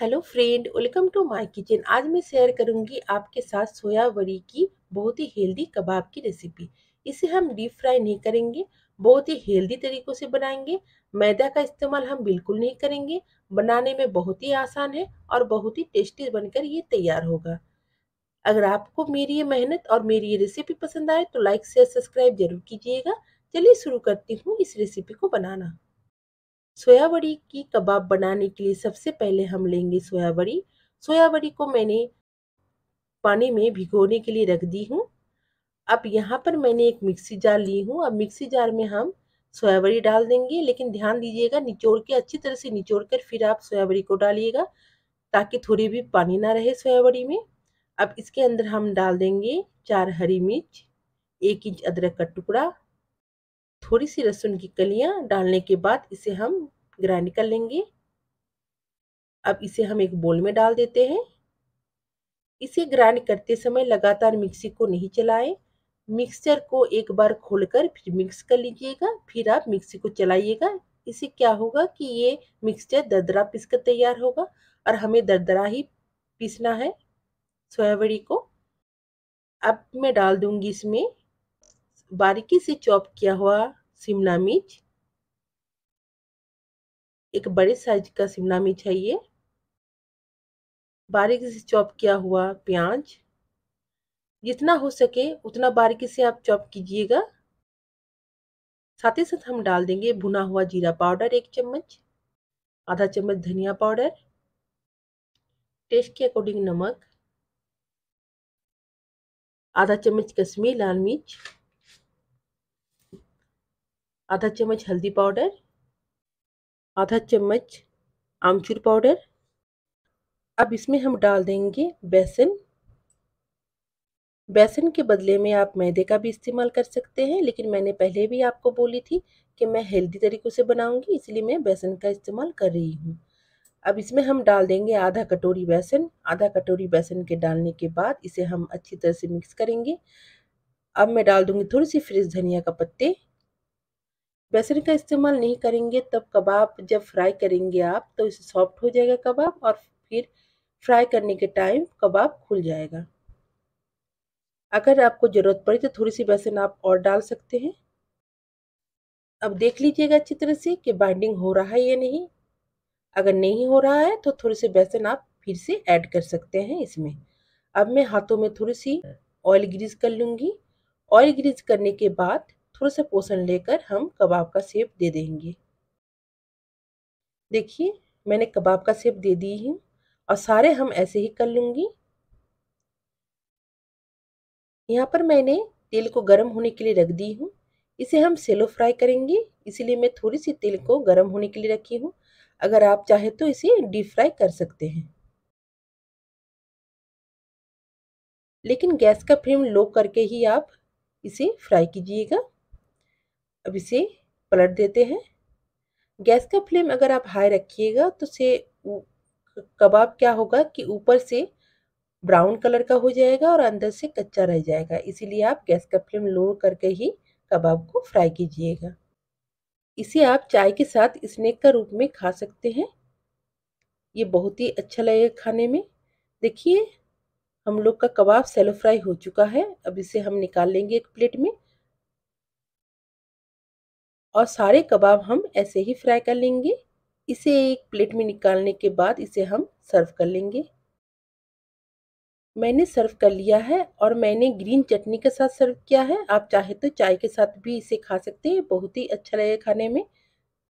hello friend welcome to my kitchen आज मैं share करूंगी आपके साथ सोया बड़ी की बहुत ही हेल्दी कबाब की रेसिपी इसे हम डीप फ्राई नहीं करेंगे बहुत ही हेल्दी तरीक़ों से बनाएंगे मैदा का इस्तेमाल हम बिल्कुल नहीं करेंगे बनाने में बहुत ही आसान है और बहुत ही टेस्टी बनकर ये तैयार होगा अगर आपको मेरी ये मेहनत और मेरी ये रेसिपी पसंद आए तो लाइक शेयर सब्सक्राइब जरूर कीजिएगा चलिए शुरू करती हूँ इस रेसिपी को बनाना सोया बड़ी की कबाब बनाने के लिए सबसे पहले हम लेंगे सोया बड़ी सोया बड़ी को मैंने पानी में भिगोने के लिए रख दी हूँ अब यहाँ पर मैंने एक मिक्सी जार ली हूँ अब मिक्सी जार में हम बड़ी डाल देंगे लेकिन ध्यान दीजिएगा निचोड़ के अच्छी तरह से निचोड़ कर फिर आप बड़ी को डालिएगा ताकि थोड़ी भी पानी ना रहे सोयाबड़ी में अब इसके अंदर हम डाल देंगे चार हरी मिर्च एक इंच अदरक का टुकड़ा थोड़ी सी लहसुन की कलियां डालने के बाद इसे हम ग्राइंड कर लेंगे अब इसे हम एक बोल में डाल देते हैं इसे ग्राइंड करते समय लगातार मिक्सी को नहीं चलाएं मिक्सचर को एक बार खोलकर फिर मिक्स कर लीजिएगा फिर आप मिक्सी को चलाइएगा इसे क्या होगा कि ये मिक्सचर दरदरा पीस कर तैयार होगा और हमें दरदरा ही पीसना है सोयाबड़ी को अब मैं डाल दूंगी इसमें बारीकी से चॉप किया हुआ शिमला मिर्च एक बड़े साइज का शिमला मिर्च है ये बारीकी से चॉप किया हुआ प्याज जितना हो सके उतना बारीकी से आप चॉप कीजिएगा साथ ही साथ हम डाल देंगे भुना हुआ जीरा पाउडर एक चम्मच आधा चम्मच धनिया पाउडर टेस्ट के अकॉर्डिंग नमक आधा चम्मच कश्मीरी लाल मिर्च आधा चम्मच हल्दी पाउडर आधा चम्मच आमचूर पाउडर अब इसमें हम डाल देंगे बेसन बेसन के बदले में आप मैदे का भी इस्तेमाल कर सकते हैं लेकिन मैंने पहले भी आपको बोली थी कि मैं हेल्दी तरीक़ों से बनाऊंगी इसलिए मैं बेसन का इस्तेमाल कर रही हूँ अब इसमें हम डाल देंगे आधा कटोरी बेसन आधा कटोरी बेसन के डालने के बाद इसे हम अच्छी तरह से मिक्स करेंगे अब मैं डाल दूंगी थोड़ी सी फ्रेश धनिया का पत्ते बेसन का इस्तेमाल नहीं करेंगे तब कबाब जब फ्राई करेंगे आप तो इसे सॉफ्ट हो जाएगा कबाब और फिर फ्राई करने के टाइम कबाब खुल जाएगा अगर आपको ज़रूरत पड़े तो थोड़ी सी बेसन आप और डाल सकते हैं अब देख लीजिएगा अच्छी तरह से कि बाइंडिंग हो रहा है या नहीं अगर नहीं हो रहा है तो थोड़ी सी बेसन आप फिर से ऐड कर सकते हैं इसमें अब मैं हाथों में थोड़ी सी ऑयल ग्रीस कर लूँगी ऑयल ग्रीस करने के बाद थोड़ा सा पोषण लेकर हम कबाब का सेप दे देंगे देखिए मैंने कबाब का सेप दे दी है और सारे हम ऐसे ही कर लूँगी यहाँ पर मैंने तेल को गर्म होने के लिए रख दी हूँ इसे हम सेलो फ्राई करेंगे इसीलिए मैं थोड़ी सी तेल को गर्म होने के लिए रखी हूँ अगर आप चाहें तो इसे डीप फ्राई कर सकते हैं लेकिन गैस का फ्लेम लो करके ही आप इसे फ्राई कीजिएगा अब इसे पलट देते हैं गैस का फ्लेम अगर आप हाई रखिएगा तो से कबाब क्या होगा कि ऊपर से ब्राउन कलर का हो जाएगा और अंदर से कच्चा रह जाएगा इसीलिए आप गैस का फ्लेम लो करके ही कबाब को फ्राई कीजिएगा इसे आप चाय के साथ स्नैक का रूप में खा सकते हैं ये बहुत ही अच्छा लगेगा खाने में देखिए हम लोग का कबाब सेलो फ्राई हो चुका है अब इसे हम निकाल लेंगे एक प्लेट में और सारे कबाब हम ऐसे ही फ्राई कर लेंगे इसे एक प्लेट में निकालने के बाद इसे हम सर्व कर लेंगे मैंने सर्व कर लिया है और मैंने ग्रीन चटनी के साथ सर्व किया है आप चाहे तो चाय के साथ भी इसे खा सकते हैं बहुत ही अच्छा लगेगा खाने में